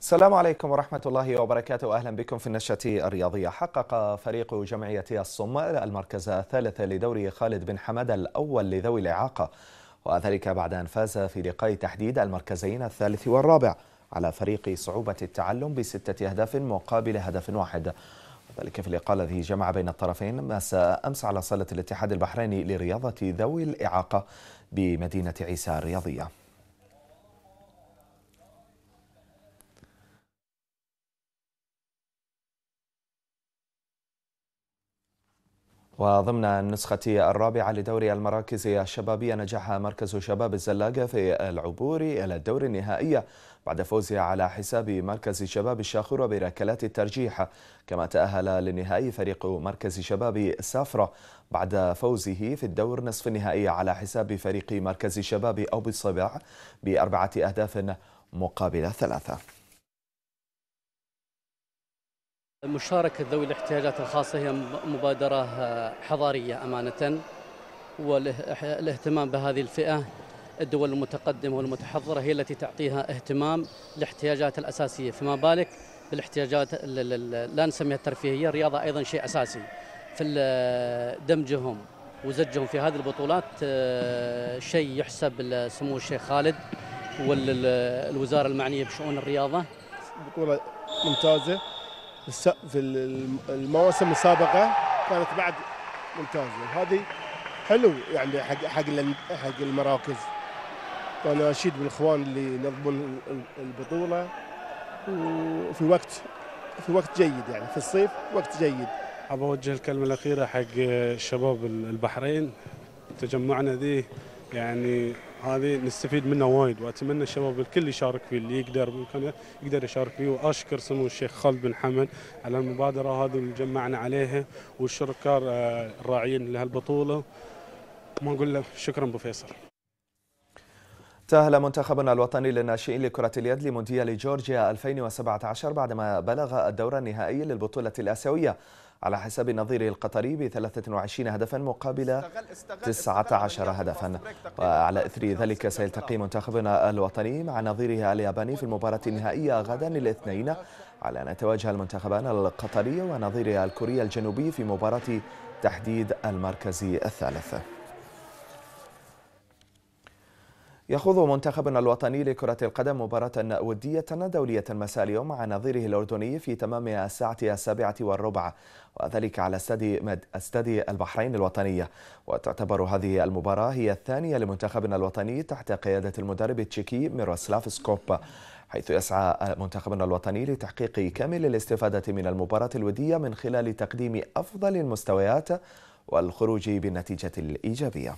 السلام عليكم ورحمة الله وبركاته أهلا بكم في النشرة الرياضية حقق فريق جمعية الصم المركز الثالث لدوري خالد بن حمد الأول لذوي الإعاقة وذلك بعد أن فاز في لقاء تحديد المركزين الثالث والرابع على فريق صعوبة التعلم بستة أهداف مقابل هدف واحد ذلك في اللقاء الذي جمع بين الطرفين مساء أمس على صالة الاتحاد البحريني لرياضة ذوي الإعاقة بمدينة عيسى الرياضية وضمن النسخة الرابعة لدوري المراكز الشبابية نجح مركز شباب الزلاقة في العبور إلى الدور النهائي بعد فوزه على حساب مركز شباب الشاخورة بركلات الترجيح كما تأهل للنهائي فريق مركز شباب سافرة بعد فوزه في الدور نصف النهائي على حساب فريق مركز شباب أبو الصباع بأربعة أهداف مقابل ثلاثة مشاركة ذوي الاحتياجات الخاصة هي مبادرة آه، حضارية أمانة والاهتمام بهذه الفئة الدول المتقدمة والمتحضرة هي التي تعطيها اهتمام الاحتياجات الأساسية فما بالك بالاحتياجات لا نسميها الترفيهية الرياضة أيضا شيء أساسي في آه، دمجهم وزجهم في هذه البطولات آه، شيء يحسب لسمو الشيخ خالد والوزارة المعنية بشؤون الرياضة بطولة ممتازة في المواسم السابقه كانت بعد ممتازه وهذه حلو يعني حق حق حق المراكز وانا اشيد بالاخوان اللي ينظمون البطوله وفي وقت في وقت جيد يعني في الصيف وقت جيد ابى اوجه الكلمه الاخيره حق شباب البحرين تجمعنا ذي يعني هذه نستفيد منها وايد واتمنى الشباب الكل يشارك فيه اللي يقدر بامكانه يقدر يشارك فيه واشكر سمو الشيخ خالد بن حمد على المبادره هذه اللي جمعنا عليها والشركاء آه، الراعيين لهالبطوله ما اقول له شكرا ابو فيصل تأهل منتخبنا الوطني للناشئين لكرة اليد لمونديال جورجيا 2017 بعدما بلغ الدور النهائي للبطولة الآسيوية على حساب نظيره القطري ب 23 هدفا مقابل 19 هدفا وعلى إثر ذلك سيلتقي منتخبنا الوطني مع نظيره الياباني في المباراة النهائية غدا الاثنين على أن يتواجه المنتخبان القطري ونظيره الكوري الجنوبي في مباراة تحديد المركز الثالث يخوض منتخبنا الوطني لكرة القدم مباراة ودية دولية مساء اليوم مع نظيره الأردني في تمام الساعة السابعة والربع وذلك على استادي البحرين الوطنية وتعتبر هذه المباراة هي الثانية لمنتخبنا الوطني تحت قيادة المدرب التشيكي ميروسلاف سكوب حيث يسعى منتخبنا الوطني لتحقيق كامل الاستفادة من المباراة الودية من خلال تقديم أفضل المستويات والخروج بالنتيجة الإيجابية